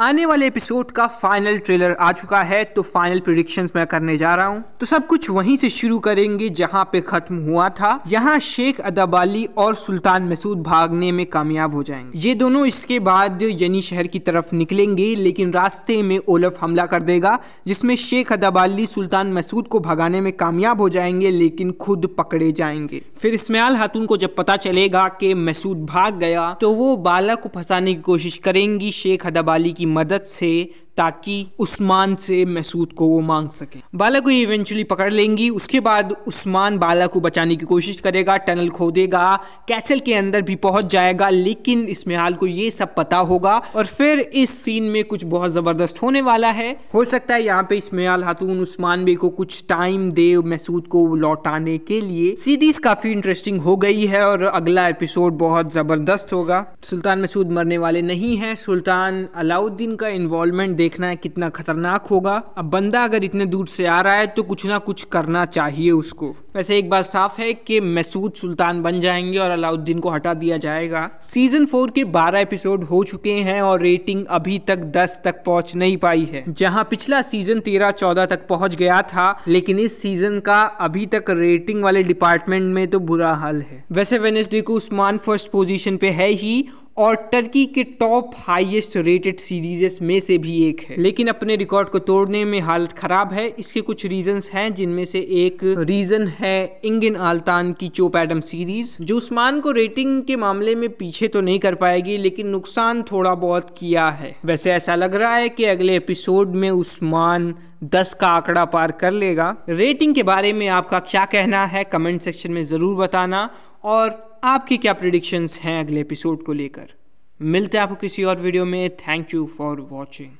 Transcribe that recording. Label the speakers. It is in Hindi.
Speaker 1: आने वाले एपिसोड का फाइनल ट्रेलर आ चुका है तो फाइनल प्रोडिक्शन मैं करने जा रहा हूँ तो सब कुछ वहीं से शुरू करेंगे जहाँ पे खत्म हुआ था यहाँ शेख अदाबाली और सुल्तान मसूद भागने में कामयाब हो जाएंगे ये दोनों इसके बाद यनी शहर की तरफ निकलेंगे लेकिन रास्ते में ओलफ हमला कर देगा जिसमें शेख अदाबाली सुल्तान मसूद को भगाने में कामयाब हो जाएंगे लेकिन खुद पकड़े जाएंगे फिर इसमेल खातून को जब पता चलेगा कि मसूद भाग गया तो वो बाला को फंसाने की कोशिश करेंगी शेख अदाबाली की मदद से ताकि उस्मान से मसूद को वो मांग सके बाला को इवेंचुअली पकड़ लेंगी उसके बाद उस्मान बाला को बचाने की कोशिश करेगा टनल खोदेगा कैसल के अंदर भी पहुंच जाएगा लेकिन इसमेहाल को ये सब पता होगा और फिर इस सीन में कुछ बहुत ज़बरदस्त होने वाला है हो सकता है यहाँ पे इसमेहाल खातून उस्मान बे को कुछ टाइम दे मसूद को लौटाने के लिए सीरीज काफ़ी इंटरेस्टिंग हो गई है और अगला एपिसोड बहुत ज़बरदस्त होगा सुल्तान मसूद मरने वाले नहीं है सुल्तान अलाउद्दीन का इन्वॉल्वमेंट देखना है कितना खतरनाक होगा अब बंदा अगर इतने दूर से आ रहा है तो कुछ ना कुछ करना चाहिए उसको वैसे एक बात साफ है कि मसूद सुल्तान बन जाएंगे और अलाउद्दीन को हटा दिया जाएगा सीजन फोर के बारह एपिसोड हो चुके हैं और रेटिंग अभी तक दस तक पहुंच नहीं पाई है जहां पिछला सीजन तेरह चौदह तक पहुंच गया था लेकिन इस सीजन का अभी तक रेटिंग वाले डिपार्टमेंट में तो बुरा हाल है वैसे वेनेसडे को उस्मान फर्स्ट पोजीशन पे है ही और टर्की के टॉप हाईएस्ट रेटेड सीरीजेस में से भी एक है लेकिन अपने रिकॉर्ड को तोड़ने में हालत ख़राब है इसके कुछ रीजंस हैं जिनमें से एक रीज़न है इंगिन आलतान की चोप एडम सीरीज़ जो उस्मान को रेटिंग के मामले में पीछे तो नहीं कर पाएगी लेकिन नुकसान थोड़ा बहुत किया है वैसे ऐसा लग रहा है कि अगले एपिसोड में उस्मान दस का आंकड़ा पार कर लेगा रेटिंग के बारे में आपका क्या कहना है कमेंट सेक्शन में ज़रूर बताना और आपकी क्या प्रिडिक्शंस हैं अगले एपिसोड को लेकर मिलते हैं आपको किसी और वीडियो में थैंक यू फॉर वॉचिंग